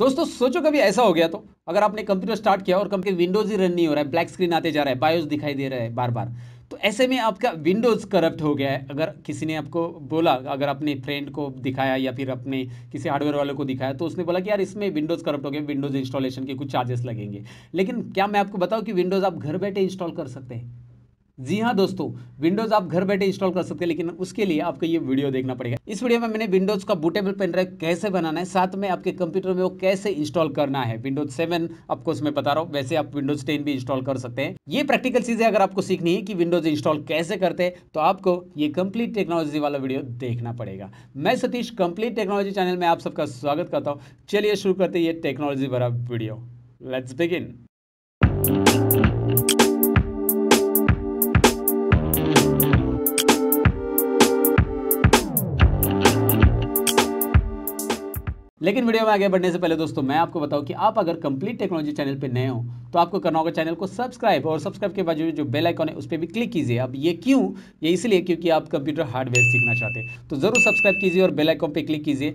दोस्तों सोचो कभी ऐसा हो गया तो अगर आपने कंप्यूटर स्टार्ट किया और कंप्यूटर विंडोज ही रन नहीं हो रहा है ब्लैक स्क्रीन आते जा रहा है बायोस दिखाई दे रहा है बार बार तो ऐसे में आपका विंडोज़ करप्ट हो गया है अगर किसी ने आपको बोला अगर अपने फ्रेंड को दिखाया या फिर अपने किसी हार्डवेयर वाले को दिखाया तो उसने बोला कि यार इसमें विंडोज़ करप्ट हो गया विंडोज़ इंस्टॉलेशन के कुछ चार्जेस लगेंगे लेकिन क्या मैं आपको बताऊँ कि विंडोज़ आप घर बैठे इंस्टॉल कर सकते हैं जी हाँ दोस्तों विंडोज़ आप घर बैठे इंस्टॉल कर सकते हैं लेकिन उसके लिए आपको ये वीडियो देखना पड़ेगा इस वीडियो में मैंने विंडोज़ का बुटेबल पेन ड्राइव कैसे बनाना है साथ में आपके कंप्यूटर में वो कैसे इंस्टॉल करना है विंडोज सेवन आपको उसमें बता रहा हूँ वैसे आप विंडोज टेन भी इंस्टॉल कर सकते हैं ये प्रैक्टिकल चीज़ें अगर आपको सीखनी है कि विंडोज इंस्टॉल कैसे करते हैं तो आपको ये कंप्लीट टेक्नोलॉजी वाला वीडियो देखना पड़ेगा मैं सतीश कंप्लीट टेक्नोलॉजी चैनल में आप सबका स्वागत करता हूँ चलिए शुरू करते ये टेक्नोलॉजी भरा वीडियो लेट्स बिगिन लेकिन वीडियो में आगे बढ़ने से पहले दोस्तों मैं आपको बताऊं कि आप अगर कंप्लीट टेक्नोलॉजी चैनल पर नए हो तो आपको करना होगा चैनल को सब्सक्राइब और सब्सक्राइब के बाद जो बेल आइकॉन है उस पर भी क्लिक कीजिए अब ये क्यों ये इसलिए क्योंकि आप कंप्यूटर हार्डवेयर सीखना चाहते हैं तो ज़रूर सब्सक्राइब कीजिए और बेलाइकॉन पर क्लिक कीजिए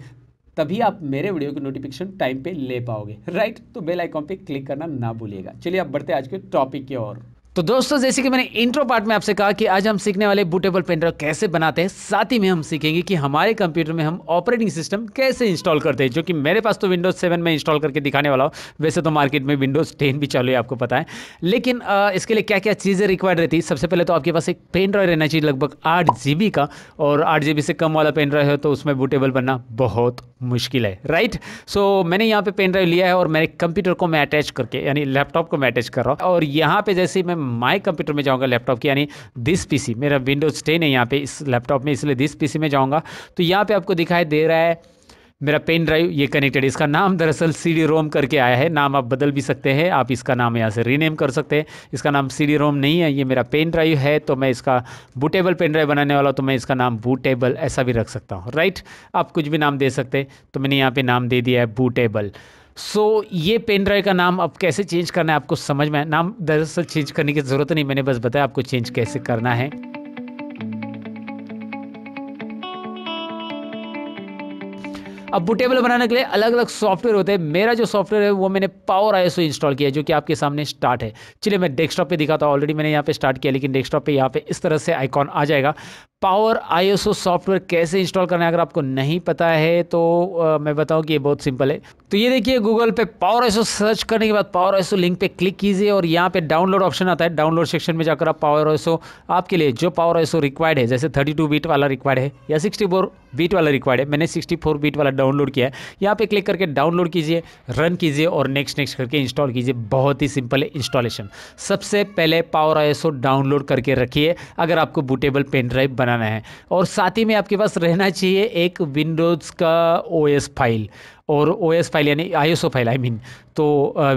तभी आप मेरे वीडियो के नोटिफिकेशन टाइम पे ले पाओगे राइट तो बेल आइकॉन पे क्लिक करना ना भूलिएगा चलिए आप बढ़ते आज के टॉपिक की ओर तो दोस्तों जैसे कि मैंने इंट्रो पार्ट में आपसे कहा कि आज हम सीखने वाले बूटेबल पेंटर कैसे बनाते हैं साथ ही में हम सीखेंगे कि हमारे कंप्यूटर में हम ऑपरेटिंग सिस्टम कैसे इंस्टॉल करते हैं जो कि मेरे पास तो विंडोज़ सेवन में इंस्टॉल करके दिखाने वाला हूँ वैसे तो मार्केट में विंडोज़ टेन भी चालू है आपको पता है लेकिन आ, इसके लिए क्या क्या चीज़ें रिक्वायर्ड रहती है सबसे पहले तो आपके पास एक पेन ड्राइव रहना चाहिए लगभग आठ का और आठ से कम वाला पेन ड्राइव है तो उसमें बूटेबल बनना बहुत मुश्किल है राइट सो मैंने यहाँ पर पेन ड्राइव लिया है और मेरे कंप्यूटर को मैं अटैच करके यानी लैपटॉप को मैं अटैच कर रहा हूँ और यहाँ पे जैसे मैं माई कंप्यूटर में जाऊँगा लैपटॉप की यानी दिस पी मेरा विंडोज़ टेन है यहाँ पे इस लैपटॉप में इसलिए दिस पी में जाऊँगा तो यहाँ पर आपको दिखाई दे रहा है मेरा पेन ड्राइव ये कनेक्टेड इसका नाम दरअसल सी डी रोम करके आया है नाम आप बदल भी सकते हैं आप इसका नाम यहाँ से रीनेम कर सकते हैं इसका नाम सी डी रोम नहीं है ये मेरा पेन ड्राइव है तो मैं इसका बूटेबल पेन ड्राइव बनाने वाला तो मैं इसका नाम बूटेबल ऐसा भी रख सकता हूँ राइट आप कुछ भी नाम दे सकते हैं तो मैंने यहाँ पर नाम दे दिया है बूटेबल सो so, ये पेन ड्राइव का नाम अब कैसे चेंज करना है आपको समझ में नाम दरअसल चेंज करने की ज़रूरत नहीं मैंने बस बताया आपको चेंज कैसे करना है अब बुटेबल बनाने के लिए अलग अलग सॉफ्टवेयर होते हैं मेरा जो सॉफ्टवेयर है वो मैंने पावर आई इंस्टॉल किया जो कि आपके सामने स्टार्ट है चलिए मैं डेस्कटॉप पे दिखाता हूँ ऑलरेडी मैंने यहाँ पे स्टार्ट किया लेकिन डेस्कटॉप पे यहाँ पे इस तरह से आइकॉन आ जाएगा पावर आई सॉफ्टवेयर कैसे इंस्टॉल करना है अगर आपको नहीं पता है तो आ, मैं बताऊं कि ये बहुत सिंपल है तो ये देखिए गूगल पे पावर आई सर्च करने के बाद पावर आई लिंक पे क्लिक कीजिए और यहाँ पे डाउनलोड ऑप्शन आता है डाउनलोड सेक्शन में जाकर आप पावर आई आपके लिए जो पावर आईएसओ रिक्वायर्ड है जैसे थर्टी बीट वाला रिक्वायर्ड है या सिक्सटी बीट वाला रिक्वायर्ड है मैंने सिक्सटी बीट वाला डाउनलोड किया है यहाँ पे क्लिक करके डाउनलोड कीजिए रन कीजिए और नेक्स्ट नेक्स्ट करके इंस्टॉल कीजिए बहुत ही सिंपल है इंस्टॉलेशन सबसे पहले पावर आई डाउनलोड करके रखिए अगर आपको बूटेबल पेन ड्राइव बनाना है और साथ ही में आपके पास रहना चाहिए एक विंडोज़ का ओ फाइल और ओ एस फाइल यानी I S O file I mean तो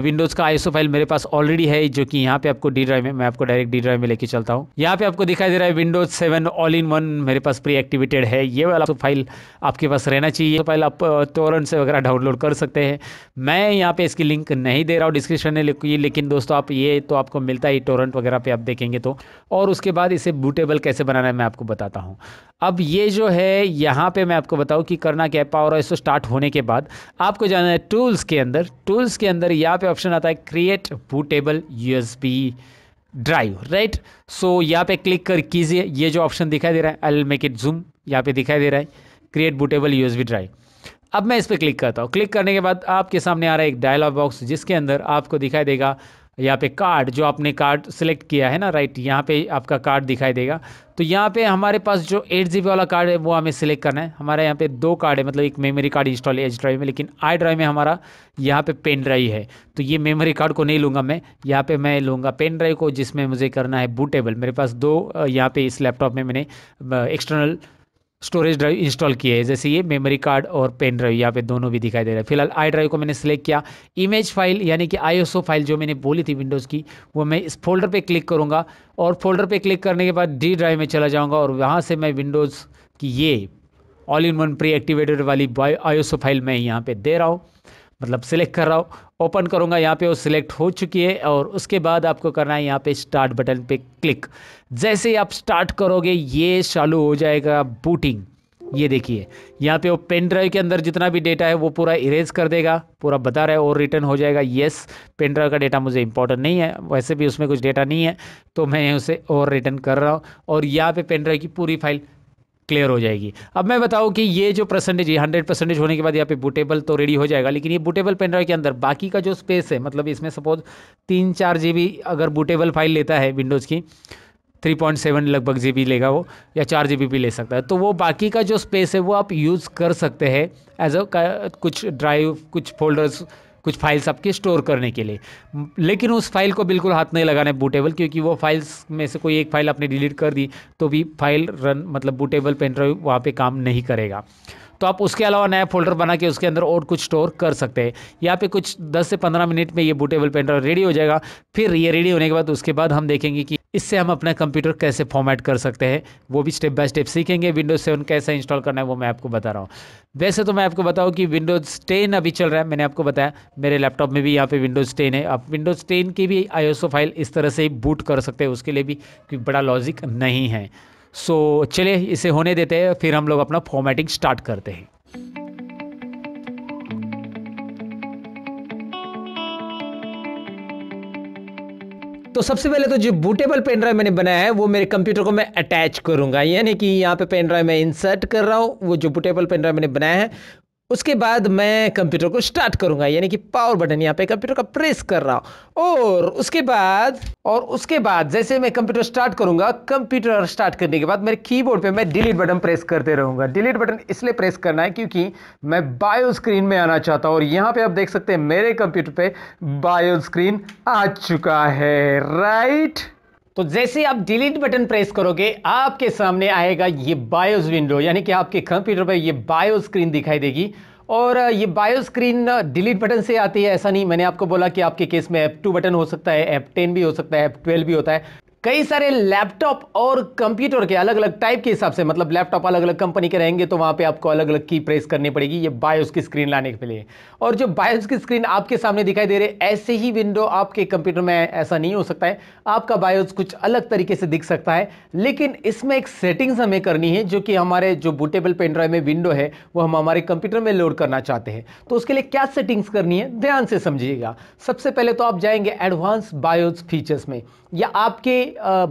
विंडोज़ का आई एस ओ फाइल मेरे पास ऑलरेडी है जो कि यहाँ पे आपको डी ड्राइव में मैं आपको डायरेक्ट डी ड्राइव में लेके चलता हूँ यहाँ पे आपको दिखाई दे रहा है Windows seven all in one मेरे पास प्री एक्टिवेटेड है ये वाला तो फाइल आपके पास रहना चाहिए तो फाइल आप तोरन से वगैरह डाउनलोड कर सकते हैं मैं यहाँ पर इसकी लिंक नहीं दे रहा हूँ डिस्क्रिप्शन में लेकिन दोस्तों आप ये तो आपको मिलता ही टोरेंट वगैरह पर आप देखेंगे तो और उसके बाद इसे बूटेबल कैसे बनाना है मैं आपको बताता हूँ अब ये जो है यहाँ पर मैं आपको बताऊँ कि करना क्या पावर ऑफ स्टार्ट होने के बाद आपको जाना है टूल्स के अंदर टूल्स के अंदर यहाँ पे ऑप्शन आता है create bootable USB drive right so यहाँ पे क्लिक कर कीजिए ये जो ऑप्शन दिखाई दे रहा है आई मेक इट जूम यहाँ पे दिखाई दे रहा है क्रिएट बूटेबल यूएसबी ड्राइव अब मैं इस पर क्लिक करता हूँ क्लिक करने के बाद आपके सामने आ रहा है एक डायलॉग बॉक्स जिसके अंदर आपको दिखाई देगा यहाँ पे कार्ड जो आपने कार्ड सेलेक्ट किया है ना राइट यहाँ पे आपका कार्ड दिखाई देगा तो यहाँ पे हमारे पास जो एट जी वाला कार्ड है वो हमें सेलेक्ट करना है हमारे यहाँ पे दो कार्ड है मतलब एक मेमोरी कार्ड इंस्टॉल है एच ड्राइव में लेकिन आई ड्राइव में हमारा यहाँ पे पेन ड्राइव है तो ये मेमोरी कार्ड को नहीं लूँगा मैं यहाँ पे मैं लूँगा पेन ड्राइव को जिसमें मुझे करना है बूटेबल मेरे पास दो यहाँ पे इस लैपटॉप में मैंने एक्सटर्नल स्टोरेज ड्राइव इंस्टॉल किए हैं जैसे ये मेमोरी कार्ड और पेन ड्राइव यहाँ पे दोनों भी दिखाई दे रहा है फिलहाल आई ड्राइव को मैंने सेलेक्ट किया इमेज फाइल यानी कि आईएसओ फाइल जो मैंने बोली थी विंडोज़ की वो मैं इस फोल्डर पे क्लिक करूँगा और फोल्डर पे क्लिक करने के बाद डी ड्राइव में चला जाऊँगा और वहाँ से मैं विंडोज़ की ये all in one pre activated वाली आई फाइल मैं यहाँ पर दे रहा हूँ मतलब सिलेक्ट कर रहा हूँ ओपन करूँगा यहाँ पे वो सिलेक्ट हो चुकी है और उसके बाद आपको करना है यहाँ पे स्टार्ट बटन पे क्लिक जैसे ही आप स्टार्ट करोगे ये चालू हो जाएगा बूटिंग ये देखिए यहाँ पे वो पेन ड्राइव के अंदर जितना भी डेटा है वो पूरा इरेज कर देगा पूरा बता रहा है और रिटर्न हो जाएगा येस पेन ड्राइव का डेटा मुझे इंपॉर्टेंट नहीं है वैसे भी उसमें कुछ डेटा नहीं है तो मैं उसे और रिटर्न कर रहा हूँ और यहाँ पे पेन ड्राइव की पूरी फाइल क्लियर हो जाएगी अब मैं बताऊँ कि ये जो परसेंटेज है हंड्रेड परसेंटेज होने के बाद यहाँ पे बुटेबल तो रेडी हो जाएगा लेकिन ये पेन पेनड्राइव के अंदर बाकी का जो स्पेस है मतलब इसमें सपोज तीन चार जी अगर बुटेबल फाइल लेता है विंडोज़ की थ्री पॉइंट सेवन लगभग जी बी लेगा वो या चार जी बी भी ले सकता है तो वो बाकी का जो स्पेस है वो आप यूज़ कर सकते हैं एज अ कुछ ड्राइव कुछ फोल्डर्स कुछ फाइल्स आपके स्टोर करने के लिए लेकिन उस फाइल को बिल्कुल हाथ नहीं लगाना है बूटेबल क्योंकि वो फाइल्स में से कोई एक फाइल आपने डिलीट कर दी तो भी फाइल रन मतलब बूटेबल पेन ड्राइव वहाँ पर काम नहीं करेगा तो आप उसके अलावा नया फोल्डर बना के उसके अंदर और कुछ स्टोर कर सकते हैं यहाँ पे कुछ 10 से 15 मिनट में ये बूटेबल पेन ड्राइव रेडी हो जाएगा फिर ये रेडी होने के बाद उसके बाद हम देखेंगे कि इससे हम अपना कंप्यूटर कैसे फॉर्मेट कर सकते हैं वो भी स्टेप बाय स्टेप सीखेंगे विंडोज़ सेवन कैसे इंस्टॉल करना है वो मैं आपको बता रहा हूँ वैसे तो मैं आपको बताऊँ कि विंडोज़ टेन अभी चल रहा है मैंने आपको बताया मेरे लैपटॉप में भी यहाँ पे विंडोज़ टेन है आप विंडोज़ टेन की भी आई फाइल इस तरह से ही बूट कर सकते हैं उसके लिए भी कोई बड़ा लॉजिक नहीं है सो so, चले इसे होने देते हैं फिर हम लोग अपना फॉर्मेटिंग स्टार्ट करते हैं तो सबसे पहले तो जो बूटेबल पेन ड्राइव मैंने बनाया है वो मेरे कंप्यूटर को मैं अटैच करूंगा यानी कि यहाँ पे पेन ड्राइव मैं इंसर्ट कर रहा हूँ वो जो बूटेबल पेन ड्राइव मैंने बनाया है उसके बाद मैं कंप्यूटर को स्टार्ट करूंगा यानी कि पावर बटन यहाँ पे कंप्यूटर का प्रेस कर रहा हूँ और उसके बाद और उसके बाद जैसे मैं कंप्यूटर स्टार्ट करूंगा कंप्यूटर स्टार्ट करने के बाद मेरे कीबोर्ड पे मैं डिलीट बटन प्रेस करते रहूंगा डिलीट बटन इसलिए प्रेस करना है क्योंकि मैं बायो स्क्रीन में आना चाहता हूँ और यहाँ पे आप देख सकते हैं मेरे कंप्यूटर पे बायो स्क्रीन आ चुका है राइट तो जैसे आप डिलीट बटन प्रेस करोगे आपके सामने आएगा ये बायोस विंडो यानी कि आपके कंप्यूटर पर ये बायो स्क्रीन दिखाई देगी और ये बायो स्क्रीन डिलीट बटन से आती है ऐसा नहीं मैंने आपको बोला कि आपके केस में एप टू बटन हो सकता है एप टेन भी हो सकता है एप ट्वेल्व भी होता है कई सारे लैपटॉप और कंप्यूटर के अलग अलग टाइप के हिसाब से मतलब लैपटॉप अलग अलग कंपनी के रहेंगे तो वहाँ पे आपको अलग अलग की प्रेस करनी पड़ेगी ये बायोस की स्क्रीन लाने के लिए और जो बायोस की स्क्रीन आपके सामने दिखाई दे रही ऐसे ही विंडो आपके कंप्यूटर में ऐसा नहीं हो सकता है आपका बायोस कुछ अलग तरीके से दिख सकता है लेकिन इसमें एक सेटिंग्स हमें करनी है जो कि हमारे जो बुटेबल पेनड्राइव में विंडो है वो हम हमारे कंप्यूटर में लोड करना चाहते हैं तो उसके लिए क्या सेटिंग्स करनी है ध्यान से समझिएगा सबसे पहले तो आप जाएंगे एडवांस बायोज फीचर्स में या आपके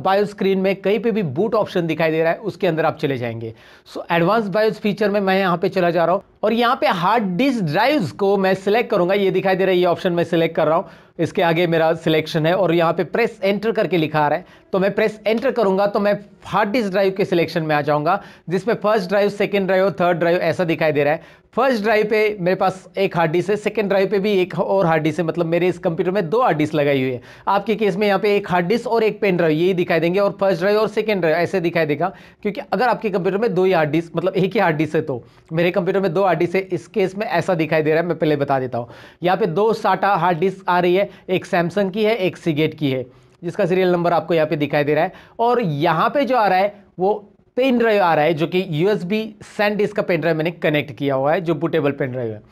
बायो स्क्रीन में कहीं पे भी बूट ऑप्शन दिखाई दे रहा है उसके अंदर आप चले जाएंगे सो एडवांस बायोस फीचर में मैं यहाँ पे चला जा रहा हूँ और यहाँ पे हार्ड डिस्क ड्राइव्स को मैं सिलेक्ट करूंगा ये दिखाई दे रहा है ये ऑप्शन मैं सिलेक्ट कर रहा हूँ इसके आगे मेरा सिलेक्शन है और यहाँ पे प्रेस एंटर करके लिखा आ रहा है तो मैं प्रेस एंटर करूंगा तो मैं हार्ड डिस्क ड्राइव के सिलेक्शन में आ जाऊंगा जिसमें first drive second drive third drive ऐसा दिखाई दे रहा है फर्स्ट ड्राइव पे मेरे पास एक हार्ड डिस्क है सेकेंड ड्राइव पे भी एक और हार्ड डिस्क है मतलब मेरे इस कंप्यूटर में दो हार्ड डिस्क लगाई हुई है आपके केस में यहाँ पे एक हार्ड डिस्क और एक पेन ड्राइव यही दिखाई देंगे और फर्स्ट ड्राइव और सेकेंड ड्राइव ऐसे दिखाई देगा क्योंकि अगर आपके कंप्यूटर में दो ही हार्ड डिस्क मतलब एक ही हार्ड डिस्क है तो मेरे कंप्यूटर में दो हार्ड डिस्क है इस केस में ऐसा दिखाई दे रहा है मैं पहले बता देता हूँ यहाँ पे दो साटा हार्ड डिस्क आ रही है एक सैमसंग की है एक सीगेट की है जिसका सीरियल नंबर आपको यहाँ पे दिखाई दे रहा है और यहाँ पे जो आ रहा है वो पेन ड्राइव आ रहा है जो कि यू यूएसबी सैंड डिस्क का पेन ड्राइव मैंने कनेक्ट किया हुआ है जो बुटेबल पेन ड्राइव है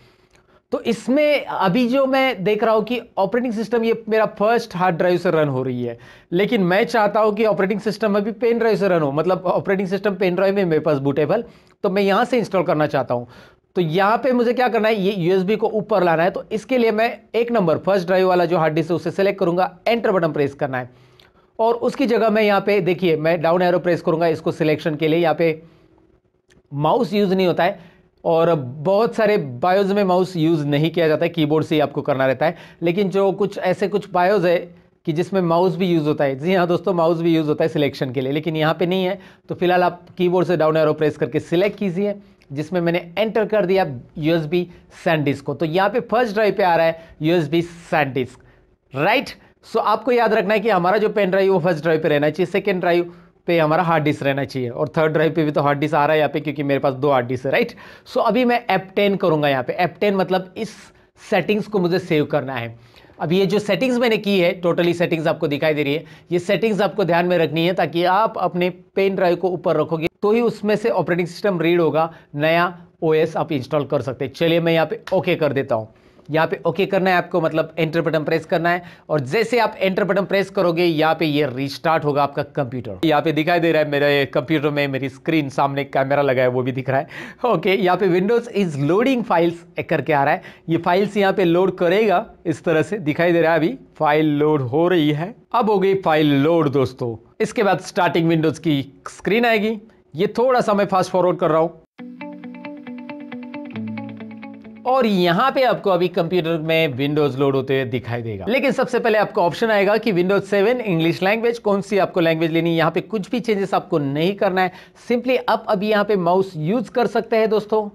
तो इसमें अभी जो मैं देख रहा हूँ कि ऑपरेटिंग सिस्टम ये मेरा फर्स्ट हार्ड ड्राइव से रन हो रही है लेकिन मैं चाहता हूँ कि ऑपरेटिंग सिस्टम अभी पेन ड्राइव से रन हो मतलब ऑपरेटिंग सिस्टम पेन ड्राइव में मेरे पास बुटेबल तो मैं यहाँ से इंस्टॉल करना चाहता हूँ तो यहां पे मुझे क्या करना है ये यूएसबी को ऊपर लाना है तो इसके लिए मैं एक नंबर फर्स्ट ड्राइव वाला जो हार्ड डिस्क है उसे सेलेक्ट करूंगा एंटर बटन प्रेस करना है और उसकी जगह मैं यहां पे देखिए मैं डाउन एरो प्रेस करूंगा इसको सिलेक्शन के लिए यहां पे माउस यूज़ नहीं होता है और बहुत सारे बायोज में माउस यूज़ नहीं किया जाता है कीबोर्ड से ही आपको करना रहता है लेकिन जो कुछ ऐसे कुछ बायोज है कि जिसमें माउस भी यूज़ होता है जी हाँ दोस्तों माउस भी यूज़ होता है सिलेक्शन के लिए लेकिन यहाँ पे नहीं है तो फिलहाल आप कीबोर्ड से डाउन एरो प्रेस करके सिलेक्ट कीजिए जिसमें मैंने एंटर कर दिया यूएस बी सैंड डिस्क को तो यहां पे फर्स्ट ड्राइव पे आ रहा है USB SanDisk right so आपको याद रखना है कि हमारा जो पेन ड्राइव वो फर्स्ट ड्राइव पे रहना चाहिए सेकेंड ड्राइव पे हमारा हार्ड डिस्क रहना चाहिए और थर्ड ड्राइव पे भी तो हार्ड डिस्क आ रहा है यहाँ पे क्योंकि मेरे पास दो हार्ड डिस्क है राइट सो अभी मैं एप टेन करूंगा यहाँ पे एप टेन मतलब इस सेटिंग्स को मुझे सेव करना है अब ये जो सेटिंग्स मैंने की है टोटली सेटिंग्स आपको दिखाई दे रही है ये सेटिंग्स आपको ध्यान में रखनी है ताकि आप अपने पेन ड्राइव को ऊपर रखोगे तो ही उसमें से ऑपरेटिंग सिस्टम रीड होगा नया ओएस आप इंस्टॉल कर सकते हैं चलिए मैं यहाँ पे ओके कर देता हूँ यहाँ पे ओके okay करना है आपको मतलब एंटर बटन प्रेस करना है और जैसे आप एंटर बटन प्रेस करोगे यहाँ पे ये रिस्टार्ट होगा आपका कंप्यूटर यहाँ पे दिखाई दे रहा है मेरे कंप्यूटर में मेरी स्क्रीन सामने कैमरा लगा है वो भी दिख रहा है ओके यहाँ पे विंडोज इज लोडिंग फाइल्स करके आ रहा है ये फाइल्स यहाँ पे लोड करेगा इस तरह से दिखाई दे रहा है अभी फाइल लोड हो रही है अब हो गई फाइल लोड दोस्तों इसके बाद स्टार्टिंग विंडोज की स्क्रीन आएगी ये थोड़ा सा मैं फास्ट फॉरवर्ड कर रहा हूँ और यहाँ पे आपको अभी कंप्यूटर में विंडोज लोड होते हुए दिखाई देगा लेकिन सबसे पहले आपको ऑप्शन आएगा कि विंडोज सेवन इंग्लिश लैंग्वेज कौन सी आपको लैंग्वेज लेनी है यहाँ पे कुछ भी चेंजेस आपको नहीं करना है सिंपली आप अभी यहाँ पे माउस यूज कर सकते हैं दोस्तों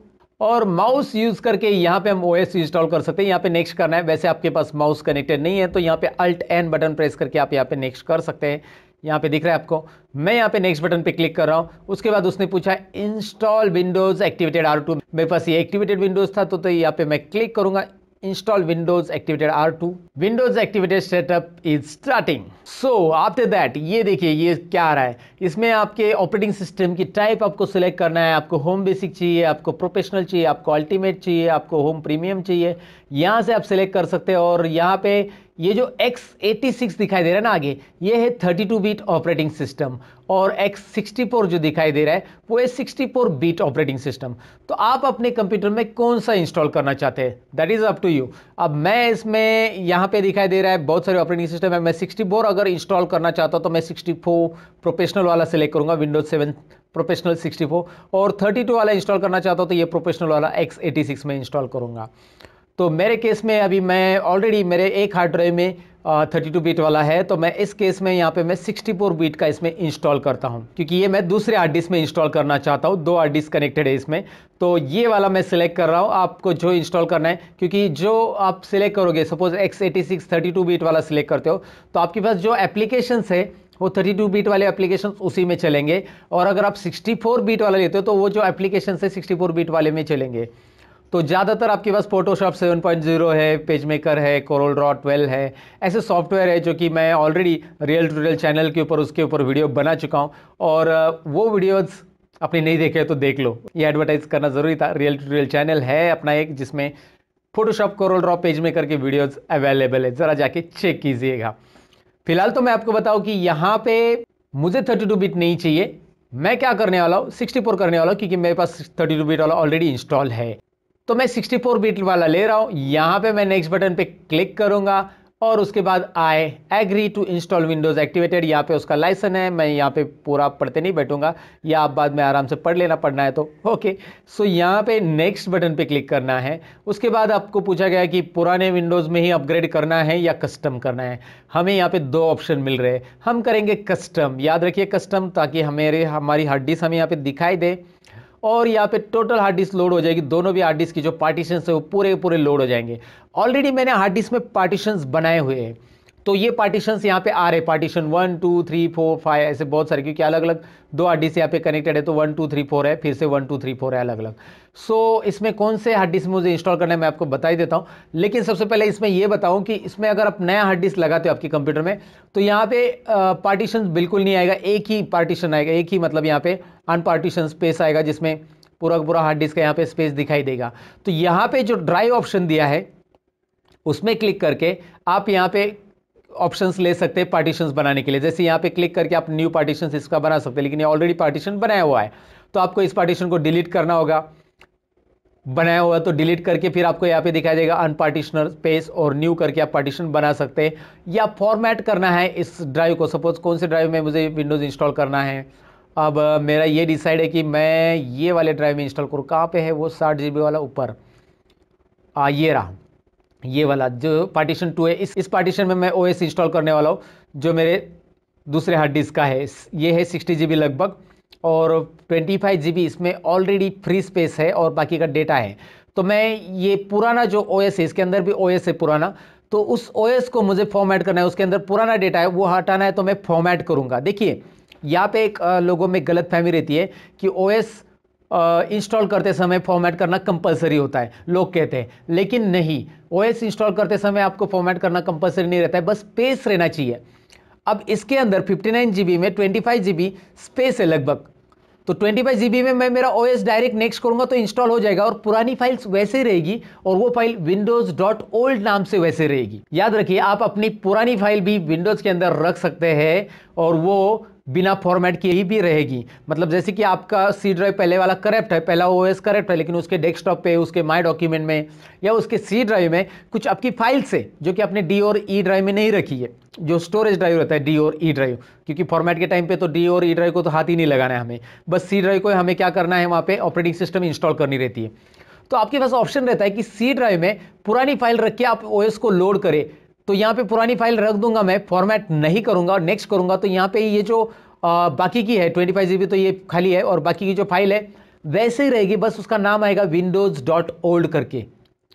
और माउस यूज करके यहाँ पे हम ओएस इंस्टॉल कर सकते हैं यहाँ पे नेक्स्ट करना है वैसे आपके पास माउस कनेक्टेड नहीं है तो यहाँ पे अल्ट एन बटन प्रेस करके आप यहाँ पे नेक्स्ट कर सकते हैं यहाँ पे दिख रहा है आपको मैं यहाँ पे नेक्स्ट बटन पे क्लिक कर रहा हूँ उसके बाद उसने पूछा install Windows activated R two मेरे पास ये एक्टिवेटेड विंडोज था तो, तो यहाँ पे मैं क्लिक करूंगा install Windows activated R two Windows activated setup is starting so after that ये देखिए ये क्या आ रहा है इसमें आपके ऑपरेटिंग सिस्टम की टाइप आपको सिलेक्ट करना है आपको होम बेसिक चाहिए आपको प्रोफेशनल चाहिए आपको अल्टीमेट चाहिए आपको होम प्रीमियम चाहिए यहाँ से आप सिलेक्ट कर सकते हैं और यहाँ पे ये जो X86 दिखाई दे रहा है ना आगे ये है 32 बीट ऑपरेटिंग सिस्टम और X64 जो दिखाई दे रहा है वो है 64 बीट ऑपरेटिंग सिस्टम तो आप अपने कंप्यूटर में कौन सा इंस्टॉल करना चाहते हैं that is up to you अब मैं इसमें यहाँ पे दिखाई दे रहा है बहुत सारे ऑपरेटिंग सिस्टम है मैं 64 अगर इंस्टॉल करना चाहता हूँ तो मैं 64 प्रोफेशनल वाला सेलेक्ट करूँगा विंडोज सेवन प्रोफेशनल 64 और 32 वाला इंस्टॉल करना चाहता हूँ तो ये प्रोफेशनल वाला X86 में इंस्टॉल करूँगा तो मेरे केस में अभी मैं ऑलरेडी मेरे एक हार्ड ड्राइव में थर्टी टू बीट वाला है तो मैं इस केस में यहाँ पे मैं सिक्सटी फोर बीट का इसमें इंस्टॉल करता हूँ क्योंकि ये मैं दूसरे हार्ड डिस्क में इंस्टॉल करना चाहता हूँ दो हार्ड डिस्क कनेक्टेड है इसमें तो ये वाला मैं सिलेक्ट कर रहा हूँ आपको जो इंस्टॉल करना है क्योंकि जो आप सिलेक्ट करोगे suppose X eighty six thirty two bit वाला सिलेक्ट करते हो तो आपके पास जो एप्लीकेशंस है वो 32 बीट वाले एप्लीकेशन उसी में चलेंगे और अगर आप 64 बीट वाला लेते हो तो वो जो एप्लीकेशन है 64 बीट वाले में चलेंगे तो ज़्यादातर आपके पास फोटोशॉप 7.0 है पेज मेकर है कोरल ड्रॉ ट्वेल्व है ऐसे सॉफ्टवेयर है जो कि मैं already real to real channel के ऊपर उसके ऊपर वीडियो बना चुका हूँ और वो वीडियोज़ अपने नहीं देखे तो देख लो ये एडवर्टाइज़ करना ज़रूरी था रियल टू रियल चैनल है अपना एक जिसमें Photoshop Corel draw page maker के वीडियोज़ अवेलेबल है ज़रा जाके चेक कीजिएगा फिलहाल तो मैं आपको बताऊँ कि यहाँ पे मुझे थर्टी बिट नहीं चाहिए मैं क्या करने वाला हूँ 64 करने वाला हूँ क्योंकि मेरे पास 32 बिट वाला ऑलरेडी इंस्टॉल है तो मैं 64 बीट वाला ले रहा हूँ यहाँ पे मैं नेक्स्ट बटन पे क्लिक करूँगा और उसके बाद I agree to install Windows activated यहाँ पे उसका लाइसेंस है मैं यहाँ पे पूरा पढ़ते नहीं बैठूंगा या आप बाद में आराम से पढ़ लेना पढ़ना है तो ओके सो यहाँ पे नेक्स्ट बटन पे क्लिक करना है उसके बाद आपको पूछा गया कि पुराने विंडोज़ में ही अपग्रेड करना है या कस्टम करना है हमें यहाँ पर दो ऑप्शन मिल रहे हैं हम करेंगे कस्टम याद रखिए कस्टम ताकि हमारे हमारी हड्डी हमें यहाँ पर दिखाई दे और यहाँ पे टोटल हार्ड डिस्क लोड हो जाएगी दोनों भी हार्ड डिस्क की जो पार्टीशन है वो पूरे पूरे लोड हो जाएंगे ऑलरेडी मैंने हार्ड डिस्क में पार्टीशन बनाए हुए हैं तो ये पार्टीशन यहाँ पे आ रहे partition one two three four five ऐसे बहुत सारे क्योंकि अलग अलग दो से यहाँ पे कनेक्टेड है तो वन टू थ्री फोर है फिर से वन टू थ्री फोर है अलग अलग सो so, इसमें कौन से हार्ड डिस्क मुझे इंस्टॉल करना है मैं आपको बताई देता हूँ लेकिन सबसे पहले इसमें यह बताऊँ कि इसमें अगर आप नया हार्ड डिस्क लगाते हो आपके कंप्यूटर में तो यहाँ पे पार्टीशन बिल्कुल नहीं आएगा एक ही पार्टीशन आएगा एक ही मतलब यहाँ पे अनपार्टीशन स्पेस आएगा जिसमें पूरा पूरा हार्ड डिस्क का यहाँ पे स्पेस दिखाई देगा तो यहाँ पे जो ड्राइव ऑप्शन दिया है उसमें क्लिक करके आप यहाँ पे ऑप्शंस ले सकते हैं पार्टीशंस बनाने के लिए जैसे यहाँ पे क्लिक करके आप न्यू पार्टीशंस इसका बना सकते हैं लेकिन ये ऑलरेडी पार्टीशन बनाया हुआ है तो आपको इस पार्टीशन को डिलीट करना होगा बनाया हुआ तो डिलीट करके फिर आपको यहाँ पे दिखाई देगा अनपार्टिशनर स्पेस और न्यू करके आप पार्टीशन बना सकते हैं या फॉर्मेट करना है इस ड्राइव को सपोज कौन से ड्राइव में मुझे विंडोज़ इंस्टॉल करना है अब मेरा ये डिसाइड है कि मैं ये वाले ड्राइव में इंस्टॉल करूँ कहाँ पे है वो साठ जी वाला ऊपर ये रहा ये वाला जो पार्टीशन टू है इस इस पार्टीशन में मैं ओ एस इंस्टॉल करने वाला हूँ जो मेरे दूसरे हार्ड डिस्क का है ये है सिक्सटी जी लगभग और ट्वेंटी फाइव जी इसमें ऑलरेडी फ्री स्पेस है और बाकी का डेटा है तो मैं ये पुराना जो ओ है इसके अंदर भी ओ है पुराना तो उस ओ को मुझे फॉर्मेट करना है उसके अंदर पुराना डेटा है वो हटाना है तो मैं फॉर्मेट करूँगा देखिए यहाँ पे एक लोगों में गलत फहमी रहती है कि ओ एस इंस्टॉल करते समय फॉर्मेट करना कंपलसरी होता है लोग कहते हैं लेकिन नहीं ओएस इंस्टॉल करते समय आपको फॉर्मेट करना कंपलसरी नहीं रहता है बस स्पेस रहना चाहिए अब इसके अंदर 59 जीबी में 25 जीबी स्पेस है लगभग तो 25 जीबी में मैं मेरा ओएस डायरेक्ट नेक्स्ट करूंगा तो इंस्टॉल हो जाएगा और पुरानी फाइल्स वैसे रहेगी और वो फाइल विंडोज डॉट ओल्ड नाम से वैसे रहेगी याद रखिए आप अपनी पुरानी फाइल भी विंडोज के अंदर रख सकते हैं और वो बिना फॉर्मेट की ही भी रहेगी मतलब जैसे कि आपका सी ड्राइव पहले वाला करेक्ट है पहला ओ एस करेक्ट है लेकिन उसके डेस्कटॉप पे उसके माई डॉक्यूमेंट में या उसके सी ड्राइव में कुछ आपकी फाइल से जो कि आपने डी और ई e ड्राइव में नहीं रखी है जो स्टोरेज ड्राइव रहता है डी और ई e ड्राइव क्योंकि फॉर्मेट के टाइम पे तो डी और ई e ड्राइव को तो हाथ ही नहीं लगाना है हमें बस सी ड्राइव को हमें क्या करना है वहाँ पर ऑपरेटिंग सिस्टम इंस्टॉल करनी रहती है तो आपके पास ऑप्शन रहता है कि सी ड्राइव में पुरानी फाइल रख के आप ओएस को लोड करें तो यहाँ पे पुरानी फाइल रख दूंगा मैं फॉर्मेट नहीं करूंगा और नेक्स्ट करूंगा तो यहाँ पे ये जो आ, बाकी की है ट्वेंटी फाइव जी तो ये खाली है और बाकी की जो फाइल है वैसे ही रहेगी बस उसका नाम आएगा विंडोज डॉट ओल्ड करके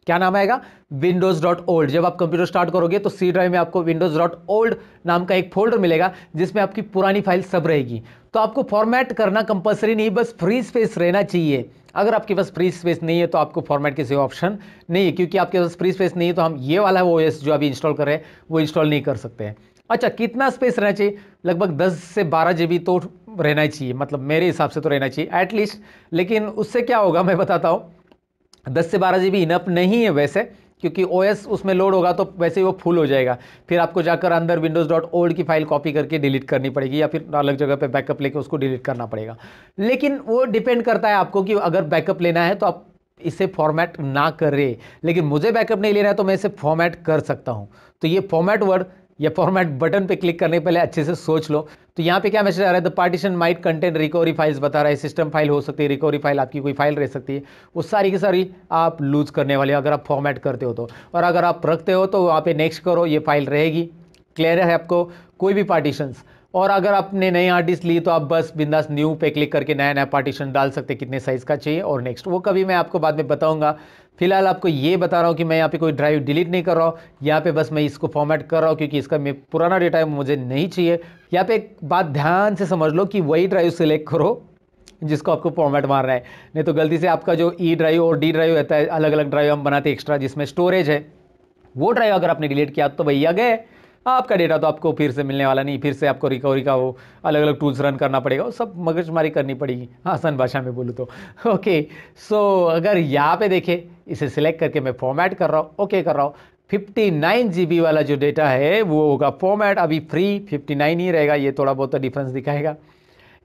क्या नाम आएगा विंडोज डॉट ओल्ड जब आप कंप्यूटर स्टार्ट करोगे तो सी ड्राइव में आपको विंडोज डॉट ओल्ड नाम का एक फोल्डर मिलेगा जिसमें आपकी पुरानी फाइल सब रहेगी तो आपको फॉर्मेट करना कंपलसरी नहीं बस फ्री स्पेस रहना चाहिए अगर आपके पास फ्री स्पेस नहीं है तो आपको फॉर्मेट के सेवा ऑप्शन नहीं है क्योंकि आपके पास फ्री स्पेस नहीं है तो हम ये वाला वो एस जो अभी इंस्टॉल कर रहे हैं वो इंस्टॉल नहीं कर सकते हैं अच्छा कितना स्पेस रहना चाहिए लगभग 10 से 12 जी तो रहना चाहिए मतलब मेरे हिसाब से तो रहना चाहिए एटलीस्ट लेकिन उससे क्या होगा मैं बताता हूँ दस से बारह जी बी इनअप नहीं है वैसे क्योंकि ओएस उसमें लोड होगा तो वैसे ही वो फुल हो जाएगा फिर आपको जाकर अंदर विंडोज़ डॉट ओल्ड की फाइल कॉपी करके डिलीट करनी पड़ेगी या फिर अलग जगह पे बैकअप लेके उसको डिलीट करना पड़ेगा लेकिन वो डिपेंड करता है आपको कि अगर बैकअप लेना है तो आप इसे फॉर्मेट ना करें लेकिन मुझे बैकअप नहीं लेना है तो मैं इसे फॉर्मेट कर सकता हूँ तो ये फॉर्मेट वर्ड या फॉर्मेट बटन पर क्लिक करने पहले अच्छे से सोच लो तो यहाँ पे क्या मैसेज आ रहा है the partition might content recovery files बता रहा है सिस्टम फाइल हो सकती है रिकवरी फाइल आपकी कोई फाइल रह सकती है वो सारी की सारी आप लूज करने वाले हो अगर आप फॉर्मेट करते हो तो और अगर आप रखते हो तो वहाँ पे नेक्स्ट करो ये फाइल रहेगी क्लियर है आपको कोई भी पार्टीशंस और अगर आपने नई आर्टिस्ट ली तो आप बस बिंदास न्यू पे क्लिक करके नया नया पार्टीशन डाल सकते कितने साइज़ का चाहिए और नेक्स्ट वो कभी मैं आपको बाद में बताऊंगा फिलहाल आपको ये बता रहा हूँ कि मैं यहाँ पे कोई ड्राइव डिलीट नहीं कर रहा हूँ यहाँ पे बस मैं इसको फॉर्मेट कर रहा हूँ क्योंकि इसका मैं पुराना डेटा है मुझे नहीं चाहिए यहाँ पे एक बात ध्यान से समझ लो कि वही ड्राइव सेलेक्ट करो जिसको आपको फॉर्मेट मारना है नहीं तो गलती से आपका जो ई e ड्राइव और डी ड्राइव रहता है अलग अलग ड्राइव हम बनाते एक्स्ट्रा जिसमें स्टोरेज है वो ड्राइव अगर आपने डिलीट किया तो भैया गए आपका डेटा तो आपको फिर से मिलने वाला नहीं फिर से आपको रिकवरी का वो अलग अलग टूल्स रन करना पड़ेगा वो सब मगजमारी करनी पड़ेगी आसान भाषा में बोलूँ तो ओके सो अगर यहाँ पे देखें इसे सिलेक्ट करके मैं फॉर्मेट कर रहा हूँ ओके कर रहा हूँ फिफ्टी जी बी वाला जो डेटा है वो होगा फॉर्मेट अभी फ्री फिफ्टी नाइन ही रहेगा ये थोड़ा बहुत डिफरेंस तो दिखाएगा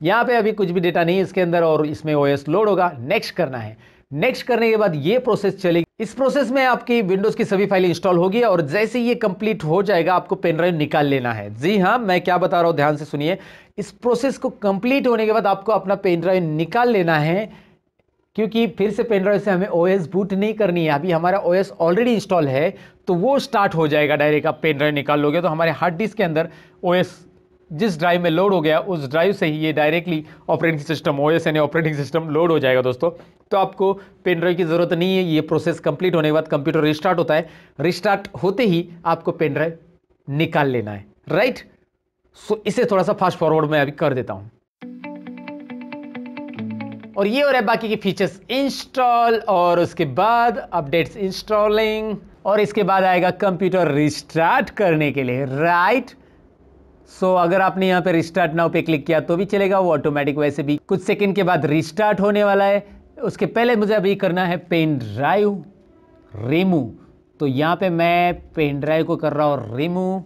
यहाँ पे अभी कुछ भी डेटा नहीं है इसके अंदर और इसमें ओ लोड होगा नेक्स्ट करना है नेक्स्ट करने के बाद ये प्रोसेस चलेगी इस प्रोसेस में आपकी विंडोज की सभी फाइलें इंस्टॉल होगी और जैसे ये कंप्लीट हो जाएगा आपको पेन ड्राइव निकाल लेना है जी हाँ मैं क्या बता रहा हूँ ध्यान से सुनिए इस प्रोसेस को कंप्लीट होने के बाद आपको अपना पेन ड्राइव निकाल लेना है क्योंकि फिर से पेन ड्राइव से हमें ओएस बूट नहीं करनी है अभी हमारा ओएस ऑलरेडी इंस्टॉल है तो वो स्टार्ट हो जाएगा डायरेक्ट आप पेन ड्राइव निकाल लोगे तो हमारे हार्ड डिस्क के अंदर ओएस जिस ड्राइव में लोड हो गया उस ड्राइव से ही ये directly operating system O S यानी ऑपरेटिंग सिस्टम लोड हो जाएगा दोस्तों तो आपको पेन ड्राइव की ज़रूरत नहीं है ये प्रोसेस कंप्लीट होने के बाद कंप्यूटर रिस्टार्ट होता है रिस्टार्ट होते ही आपको पेन ड्राइव निकाल लेना है राइट सो इसे थोड़ा सा फास्ट फॉरवर्ड में अभी कर देता हूं और ये हो रहा है बाकी के फीचर्स इंस्टॉल और उसके बाद अपडेट्स इंस्टॉलिंग और इसके बाद आएगा कंप्यूटर रिस्टार्ट करने के लिए राइट right? सो so, अगर आपने यहाँ पे रिस्टार्ट नाउ पे क्लिक किया तो भी चलेगा वो ऑटोमेटिक वैसे भी कुछ सेकंड के बाद रिस्टार्ट होने वाला है उसके पहले मुझे अभी करना है पेन ड्राइव रिमूव तो यहाँ पे मैं पेन ड्राइव को कर रहा हूँ रिमूव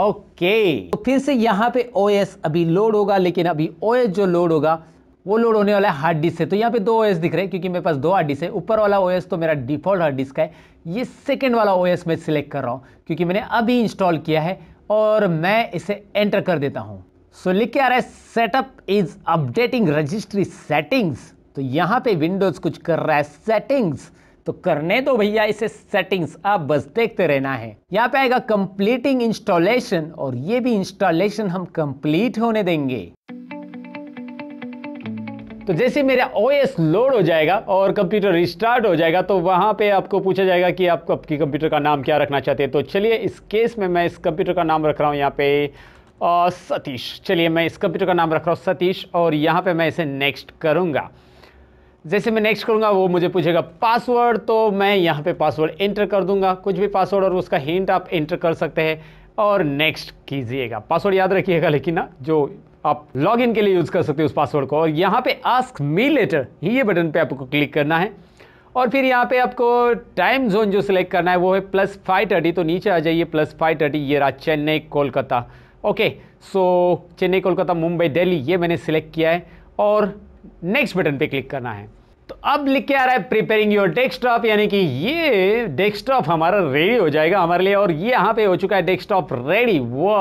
ओके तो फिर से यहाँ पे ओ अभी लोड होगा लेकिन अभी ओ जो लोड होगा वो लोड होने वाला है हार्ड डिस्क से तो यहाँ पे दो ओ दिख रहे हैं क्योंकि मेरे पास दो हार्ड डिस्क है ऊपर वाला ओ तो मेरा डिफॉल्ट हार्ड डिस्क है ये सेकेंड वाला ओ मैं सिलेक्ट कर रहा हूँ क्योंकि मैंने अभी इंस्टॉल किया है और मैं इसे एंटर कर देता हूँ सो लिख के आ रहा है setup is updating registry settings तो यहाँ पे विंडोज कुछ कर रहा है सेटिंग्स तो करने दो भैया इसे सेटिंग्स आप बस देखते रहना है यहाँ पे आएगा कंप्लीटिंग इंस्टॉलेशन और ये भी इंस्टॉलेशन हम कंप्लीट होने देंगे तो जैसे मेरा ओ लोड हो जाएगा और कंप्यूटर रिस्टार्ट हो जाएगा तो वहाँ पे आपको पूछा जाएगा कि आप आपकी कंप्यूटर का नाम क्या रखना चाहते हैं तो चलिए इस केस में मैं इस कंप्यूटर का नाम रख रहा हूँ यहाँ पे सतीश चलिए मैं इस कंप्यूटर का नाम रख रहा हूँ सतीश और यहाँ पर मैं इसे नेक्स्ट करूँगा जैसे मैं नेक्स्ट करूँगा वो मुझे पूछेगा पासवर्ड तो मैं यहाँ पे पासवर्ड एंटर कर दूँगा कुछ भी पासवर्ड और उसका हिंट आप एंटर कर सकते हैं और नेक्स्ट कीजिएगा पासवर्ड याद रखिएगा लेकिन ना जो आप लॉग इन के लिए यूज़ कर सकते हो उस पासवर्ड को और यहाँ पे आस्क मी लेटर ये बटन पे आपको क्लिक करना है और फिर यहाँ पे आपको टाइम जोन जो सिलेक्ट करना है वो है प्लस फाइव थर्टी तो नीचे आ जाइए प्लस फाइव थर्टी ये रहा चेन्नई कोलकाता ओके सो चेन्नई कोलकाता मुंबई दिल्ली ये मैंने सिलेक्ट किया है और नेक्स्ट बटन पे क्लिक करना है तो अब लिख के आ रहा है प्रिपेयरिंग योर डेस्कटॉप यानी कि ये डेस्कटॉप हमारा रेडी हो जाएगा हमारे लिए और ये यहाँ पे हो चुका है डेस्कटॉप रेडी वो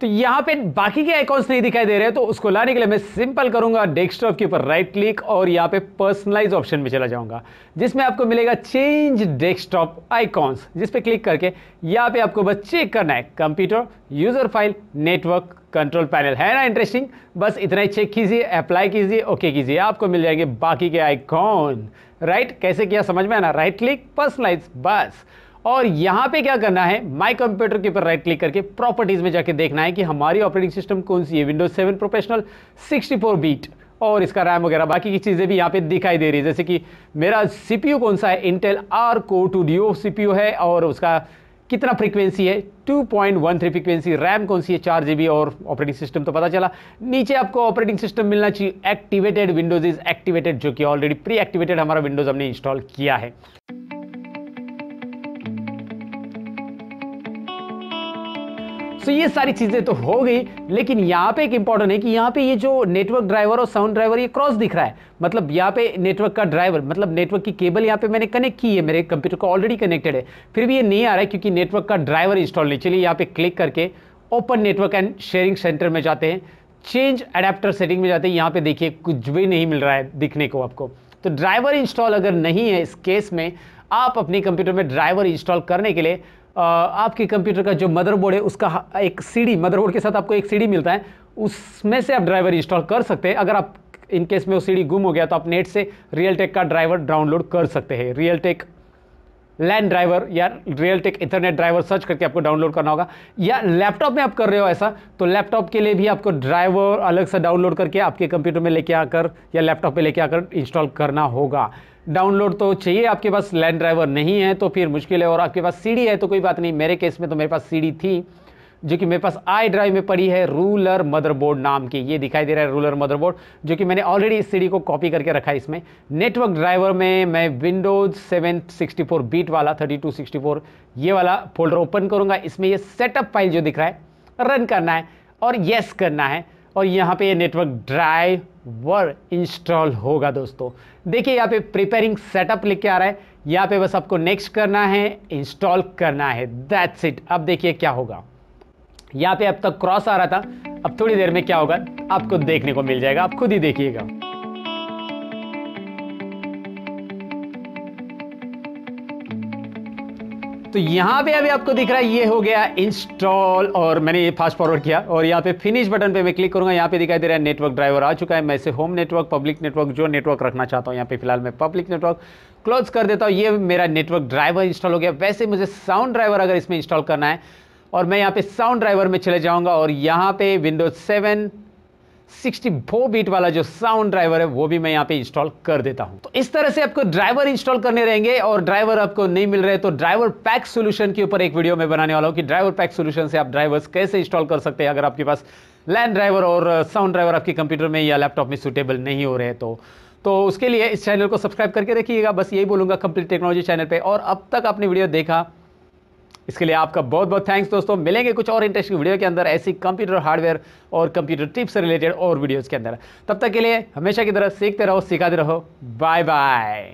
तो यहां पे बाकी के आइकॉन्स नहीं दिखाई दे रहे तो उसको लाने के लिए मैं सिंपल करूंगा डेस्कटॉप के ऊपर राइट क्लिक और यहाँ पे पर्सनलाइज ऑप्शन में चला जाऊंगा जिसमें आपको मिलेगा चेंज डेस्कटॉप आइकॉन्स जिस पे क्लिक करके यहाँ पे आपको बस चेक करना है computer user file network control panel है ना इंटरेस्टिंग बस इतना ही चेक कीजिए अप्लाई कीजिए ओके कीजिए आपको मिल जाएंगे बाकी के आइकॉन राइट कैसे किया समझ में आना राइट क्लिक पर्सनलाइज बस और यहाँ पे क्या करना है माई कंप्यूटर के ऊपर राइट क्लिक करके प्रॉपर्टीज़ में जाके देखना है कि हमारी ऑपरेटिंग सिस्टम कौन सी है Windows seven professional sixty four bit और इसका रैम वगैरह बाकी की चीज़ें भी यहाँ पे दिखाई दे रही है जैसे कि मेरा सीपीयू कौन सा है इंटेल आर को टू डी ओ सीपीयू है और उसका कितना फ्रीक्वेंसी है 2.13 फ्रीक्वेंसी रैम कौन सी है चार जी और ऑपरेटिंग सिस्टम तो पता चला नीचे आपको ऑपरेटिंग सिस्टम मिलना चाहिए एक्टिवेटेड विंडोज इज एक्टिवेटेड जो कि ऑलरेडी प्री एक्टिवेटेड हमारा विंडोज हमने इंस्टॉल किया है सो ये सारी चीज़ें तो हो गई लेकिन यहाँ पे एक इंपॉर्टेंट है कि यहाँ पे ये जो नेटवर्क ड्राइवर और साउंड ड्राइवर ये क्रॉस दिख रहा है मतलब यहाँ पे नेटवर्क का ड्राइवर मतलब नेटवर्क की केबल यहाँ पे मैंने कनेक्ट की है मेरे कंप्यूटर को ऑलरेडी कनेक्टेड है फिर भी ये नहीं आ रहा है क्योंकि नेटवर्क का ड्राइवर इंस्टॉल नहीं चलिए यहाँ पे क्लिक करके open network and sharing centre में जाते हैं चेंज अडेप्टर सेटिंग में जाते हैं यहाँ पे देखिए कुछ भी नहीं मिल रहा है दिखने को आपको तो ड्राइवर इंस्टॉल अगर नहीं है इस केस में आप अपने कंप्यूटर में ड्राइवर इंस्टॉल करने के लिए आपके कंप्यूटर का जो मदरबोर्ड है उसका एक सीडी मदरबोर्ड के साथ आपको एक सीडी मिलता है उसमें से आप ड्राइवर इंस्टॉल कर सकते हैं अगर आप इनकेस में वो सीडी गुम हो गया तो आप नेट से रियल टेक का ड्राइवर डाउनलोड कर सकते हैं रियल टेक लैन ड्राइवर या Realtek internet driver search करके आपको डाउनलोड करना होगा या लैपटॉप में आप कर रहे हो ऐसा तो लैपटॉप के लिए भी आपको ड्राइवर अलग से डाउनलोड करके आपके कंप्यूटर में लेके आकर या लैपटॉप पर लेके आकर इंस्टॉल करना होगा डाउनलोड तो चाहिए आपके पास लैंड ड्राइवर नहीं है तो फिर मुश्किल है और आपके पास सीडी है तो कोई बात नहीं मेरे केस में तो मेरे पास सीडी थी जो कि मेरे पास आई ड्राइव में पड़ी है रूलर मदरबोर्ड नाम की ये दिखाई दे रहा है रूलर मदरबोर्ड जो कि मैंने ऑलरेडी इस सीढ़ी को कॉपी करके रखा है इसमें नेटवर्क ड्राइवर में मैं विंडोज 764 बीट वाला 3264 ये वाला फोल्डर ओपन करूंगा इसमें ये सेटअप फाइल जो दिख रहा है रन करना है और येस करना है और यहाँ पे ये नेटवर्क वर इंस्टॉल होगा दोस्तों देखिए यहाँ पे प्रिपेयरिंग सेटअप लिख के आ रहा है यहाँ पे बस आपको नेक्स्ट करना है इंस्टॉल करना है दैट्स इट अब देखिए क्या होगा यहाँ पे अब तक क्रॉस आ रहा था अब थोड़ी देर में क्या होगा आपको देखने को मिल जाएगा आप खुद ही देखिएगा तो यहां पे अभी आपको दिख रहा है ये हो गया इंस्टॉल और मैंने ये फास्ट फॉरवर्ड किया और यहाँ पे फिनिश बटन पे मैं क्लिक करूंगा यहाँ पे दिखाई दे रहा है नेटवर्क ड्राइवर आ चुका है मैं इसे होम नेटवर्क पब्लिक नेटवर्क जो नेटवर्क रखना चाहता हूँ यहाँ पे फिलहाल मैं पब्लिक नेटवर्क क्लोज कर देता हूँ ये मेरा नेटवर्क ड्राइवर इंस्टॉल हो गया वैसे मुझे साउंड ड्राइवर अगर इसमें इंस्टॉल करना है और मैं यहाँ पे साउंड ड्राइवर में चले जाऊँगा और यहाँ पे Windows seven sixty four bit वाला जो साउंड ड्राइवर है वो भी मैं यहाँ पे इंस्टॉल कर देता हूँ तो इस तरह से आपको ड्राइवर इंस्टॉल करने रहेंगे और ड्राइवर आपको नहीं मिल रहे तो ड्राइवर पैक सोल्यूशन के ऊपर एक वीडियो में बनाने वाला हूँ कि ड्राइवर पैक सोल्यूशन से आप ड्राइवर्स कैसे इंस्टॉल कर सकते हैं अगर आपके पास लैंड ड्राइवर और साउंड uh, ड्राइवर आपके कंप्यूटर में या लैपटॉप में सुटेबल नहीं हो रहे तो तो उसके लिए इस चैनल को सब्सक्राइब करके रखिएगा बस यही बोलूँगा कंप्लीट टेक्नोलॉजी चैनल पर और अब तक आपने वीडियो देखा इसके लिए आपका बहुत बहुत थैंक्स दोस्तों मिलेंगे कुछ और इंटरेस्टिंग वीडियो के अंदर ऐसी कंप्यूटर हार्डवेयर और कंप्यूटर टिप्स से रिलेटेड और वीडियोज़ के अंदर तब तक के लिए हमेशा की तरह सीखते रहो सिखाते रहो बाय बाय